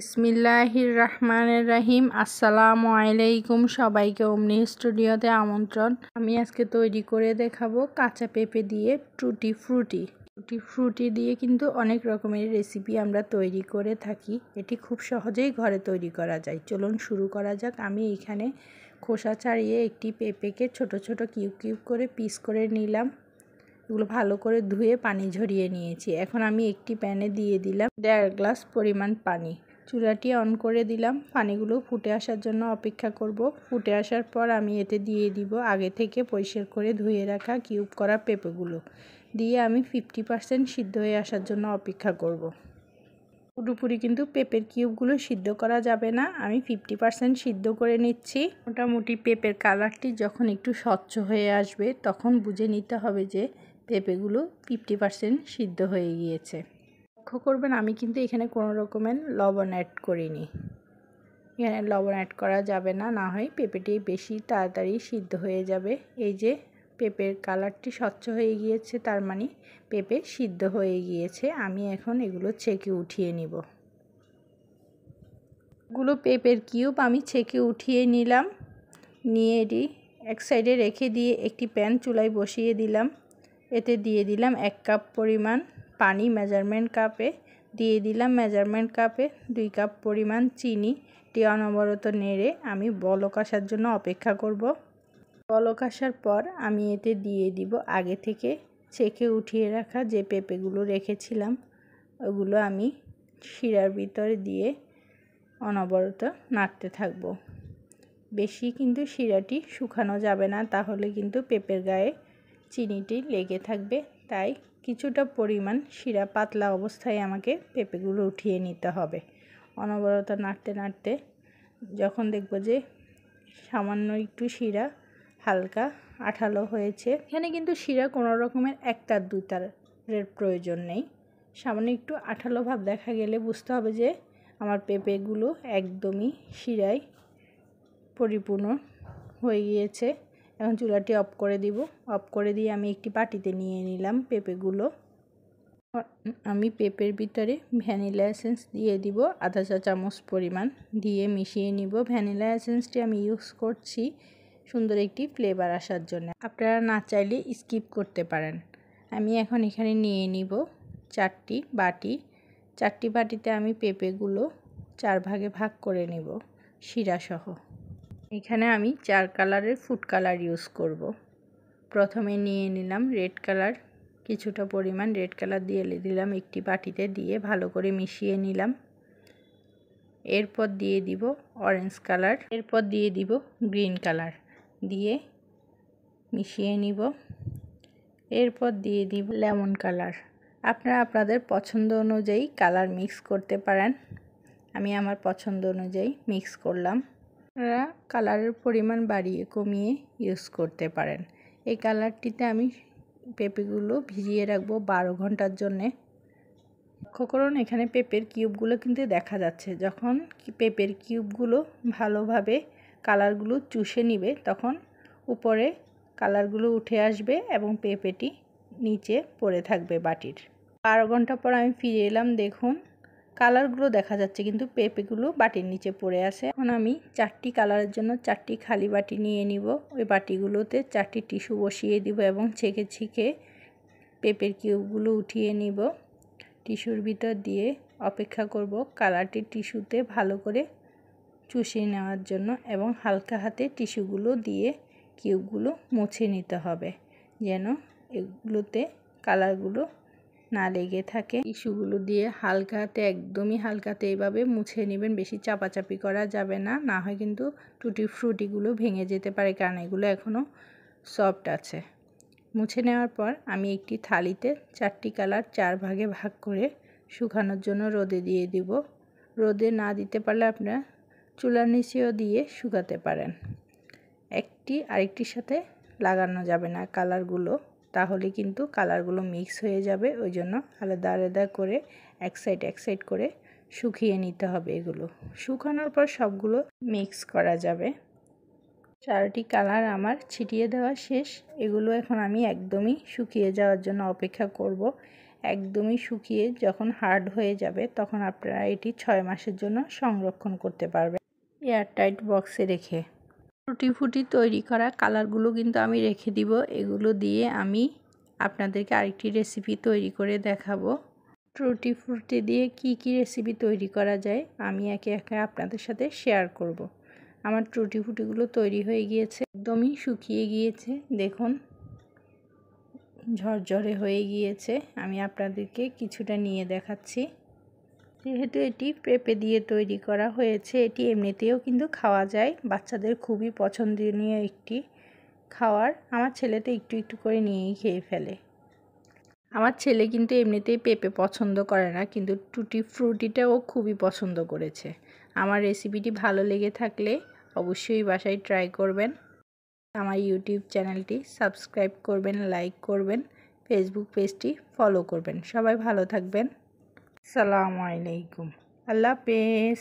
ইসমিল্লাহির রহমানের রাহিম আসসালামু আলাইকুম সবাইকে অমনি স্টুডিওতে আমন্ত্রণ আমি আজকে তৈরি করে দেখাবো কাঁচা পেঁপে দিয়ে টুটি ফ্রুটি টুটি ফ্রুটি দিয়ে কিন্তু অনেক রকমের রেসিপি আমরা তৈরি করে থাকি এটি খুব সহজেই ঘরে তৈরি করা যায় চলুন শুরু করা যাক আমি এখানে খোসা ছাড়িয়ে একটি পেঁপেকে ছোট ছোট কিউ কিউব করে পিস করে নিলাম এগুলো ভালো করে ধুয়ে পানি ঝরিয়ে নিয়েছি এখন আমি একটি প্যানে দিয়ে দিলাম দেড় গ্লাস পরিমাণ পানি চুলাটি অন করে দিলাম পানিগুলো ফুটে আসার জন্য অপেক্ষা করব ফুটে আসার পর আমি এতে দিয়ে দিব আগে থেকে পরিষ্কার করে ধুয়ে রাখা কিউব করা পেঁপেগুলো দিয়ে আমি ফিফটি পার্সেন্ট সিদ্ধ হয়ে আসার জন্য অপেক্ষা করব। পুরোপুরি কিন্তু পেঁপের কিউবগুলো সিদ্ধ করা যাবে না আমি ফিফটি পার্সেন্ট সিদ্ধ করে নিচ্ছি মোটামুটি পেঁপের কালারটি যখন একটু স্বচ্ছ হয়ে আসবে তখন বুঝে নিতে হবে যে পেঁপেগুলো ফিফটি পার্সেন্ট সিদ্ধ হয়ে গিয়েছে লক্ষ্য করবেন আমি কিন্তু এখানে কোনো রকমের লবণ অ্যাড করিনি এখানে লবণ অ্যাড করা যাবে না না হয় পেঁপেটি বেশি তাড়াতাড়ি সিদ্ধ হয়ে যাবে এই যে পেঁপের কালারটি স্বচ্ছ হয়ে গিয়েছে তার মানে পেঁপে সিদ্ধ হয়ে গিয়েছে আমি এখন এগুলো ছেঁকে উঠিয়ে নিব গুলো পেঁপের কিউব আমি ছেঁকে উঠিয়ে নিলাম নিয়ে এটি এক সাইডে রেখে দিয়ে একটি প্যান চুলায় বসিয়ে দিলাম এতে দিয়ে দিলাম এক কাপ পরিমাণ পানি মেজারমেন্ট কাপে দিয়ে দিলাম মেজারমেন্ট কাপে দুই কাপ পরিমাণ চিনি টি অনবরত নেড়ে আমি বলক আসার জন্য অপেক্ষা করব বলক আসার পর আমি এতে দিয়ে দিব আগে থেকে ছেঁকে উঠিয়ে রাখা যে পেঁপেগুলো রেখেছিলাম ওগুলো আমি শিরার ভিতরে দিয়ে অনবরত নাড়তে থাকব বেশি কিন্তু শিরাটি শুকানো যাবে না তাহলে কিন্তু পেঁপের গায়ে চিনিটি লেগে থাকবে তাই কিছুটা পরিমাণ শিরা পাতলা অবস্থায় আমাকে পেঁপেগুলো উঠিয়ে নিতে হবে অনবরত নাড়তে নাড়তে যখন দেখব যে সামান্য একটু শিরা হালকা আঠালো হয়েছে এখানে কিন্তু শিরা কোনো রকমের একতার দুতারের প্রয়োজন নেই সামান্য একটু আঠালো ভাব দেখা গেলে বুঝতে হবে যে আমার পেঁপেগুলো একদমই শিরায় পরিপূর্ণ হয়ে গিয়েছে এখন চুলাটি অফ করে দিব অফ করে দিয়ে আমি একটি বাটিতে নিয়ে নিলাম পেঁপেগুলো আমি পেঁপের ভিতরে ভ্যানিলা এসেন্স দিয়ে দিব আধা চা চামচ পরিমাণ দিয়ে মিশিয়ে নিব ভ্যানিলা এসেন্সটি আমি ইউজ করছি সুন্দর একটি ফ্লেভার আসার জন্য আপনারা না চাইলে স্কিপ করতে পারেন আমি এখন এখানে নিয়ে নিব চারটি বাটি চারটি বাটিতে আমি পেঁপেগুলো চার ভাগে ভাগ করে নেব শিরাসহ এখানে আমি চার কালারের ফুড কালার ইউজ করব। প্রথমে নিয়ে নিলাম রেড কালার কিছুটা পরিমাণ রেড কালার দিয়ে দিলাম একটি বাটিতে দিয়ে ভালো করে মিশিয়ে নিলাম এরপর দিয়ে দিব অরেঞ্জ কালার এরপর দিয়ে দিব গ্রিন কালার দিয়ে মিশিয়ে নিব এরপর দিয়ে দিব লেমন কালার আপনারা আপনাদের পছন্দ অনুযায়ী কালার মিক্স করতে পারেন আমি আমার পছন্দ অনুযায়ী মিক্স করলাম আপনারা কালারের পরিমাণ বাড়িয়ে কমিয়ে ইউজ করতে পারেন এই কালারটিতে আমি পেঁপেগুলো ভিজিয়ে রাখবো বারো ঘন্টার জন্যে লক্ষ্য করুন এখানে পেঁপের কিউবগুলো কিন্তু দেখা যাচ্ছে যখন পেঁপের কিউবগুলো ভালোভাবে কালারগুলো চুষে নিবে তখন উপরে কালারগুলো উঠে আসবে এবং পেঁপেটি নিচে পড়ে থাকবে বাটির বারো ঘন্টা পর আমি ফিরে এলাম দেখুন কালারগুলো দেখা যাচ্ছে কিন্তু পেঁপেগুলো বাটির নিচে পড়ে আছে এখন আমি চারটি কালারের জন্য চারটি খালি বাটি নিয়ে নিব ওই বাটিগুলোতে চারটি টিস্যু বসিয়ে দিব এবং ছেঁকে ছিঁকে পেঁপের কিউবগুলো উঠিয়ে নিব টিস্যুর ভিতর দিয়ে অপেক্ষা করব কালারটি টিস্যুতে ভালো করে চুষিয়ে নেওয়ার জন্য এবং হালকা হাতে টিস্যুগুলো দিয়ে কিউবগুলো মুছে নিতে হবে যেন এগুলোতে কালারগুলো না লেগে থাকে টিস্যুগুলো দিয়ে হালকাতে একদমই হালকাতে এইভাবে মুছে নেবেন বেশি চাপাচাপি করা যাবে না না হয় কিন্তু টুটি ফ্রুটিগুলো ভেঙে যেতে পারে কারণ এগুলো এখনও সফট আছে মুছে নেওয়ার পর আমি একটি থালিতে চারটি কালার চার ভাগে ভাগ করে শুকানোর জন্য রোদে দিয়ে দিব রোদে না দিতে পারলে আপনারা চুলার নিচেও দিয়ে শুকাতে পারেন একটি আরেকটির সাথে লাগানো যাবে না কালারগুলো তাহলে কিন্তু কালারগুলো মিক্স হয়ে যাবে ওই জন্য আলাদা আলাদা করে এক সাইড এক সাইড করে শুকিয়ে নিতে হবে এগুলো শুকানোর পর সবগুলো মিক্স করা যাবে চারটি কালার আমার ছিটিয়ে দেওয়া শেষ এগুলো এখন আমি একদমই শুকিয়ে যাওয়ার জন্য অপেক্ষা করব একদমই শুকিয়ে যখন হার্ড হয়ে যাবে তখন আপনারা এটি ছয় মাসের জন্য সংরক্ষণ করতে পারবেন এয়ারটাইট বক্সে রেখে ফুটি ফুটি তৈরি করা কালারগুলো কিন্তু আমি রেখে দিব এগুলো দিয়ে আমি আপনাদেরকে আরেকটি রেসিপি তৈরি করে দেখাবো ট্রুটি ফ্রুটি দিয়ে কি কি রেসিপি তৈরি করা যায় আমি একে একে আপনাদের সাথে শেয়ার করব। আমার ট্রুটি ফুটিগুলো তৈরি হয়ে গিয়েছে একদমই শুকিয়ে গিয়েছে দেখুন ঝরঝরে হয়ে গিয়েছে আমি আপনাদেরকে কিছুটা নিয়ে দেখাচ্ছি যেহেতু এটি পেঁপে দিয়ে তৈরি করা হয়েছে এটি এমনিতেও কিন্তু খাওয়া যায় বাচ্চাদের খুবই পছন্দনীয় একটি খাওয়ার আমার ছেলে তো একটু একটু করে নিয়েই খেয়ে ফেলে আমার ছেলে কিন্তু এমনিতেই পেঁপে পছন্দ করে না কিন্তু টুটি ফ্রুটিটা ও খুবই পছন্দ করেছে আমার রেসিপিটি ভালো লেগে থাকলে অবশ্যই বাসায় ট্রাই করবেন আমার ইউটিউব চ্যানেলটি সাবস্ক্রাইব করবেন লাইক করবেন ফেসবুক পেজটি ফলো করবেন সবাই ভালো থাকবেন সালাম আলাইকুম আল্লাহ হাফেজ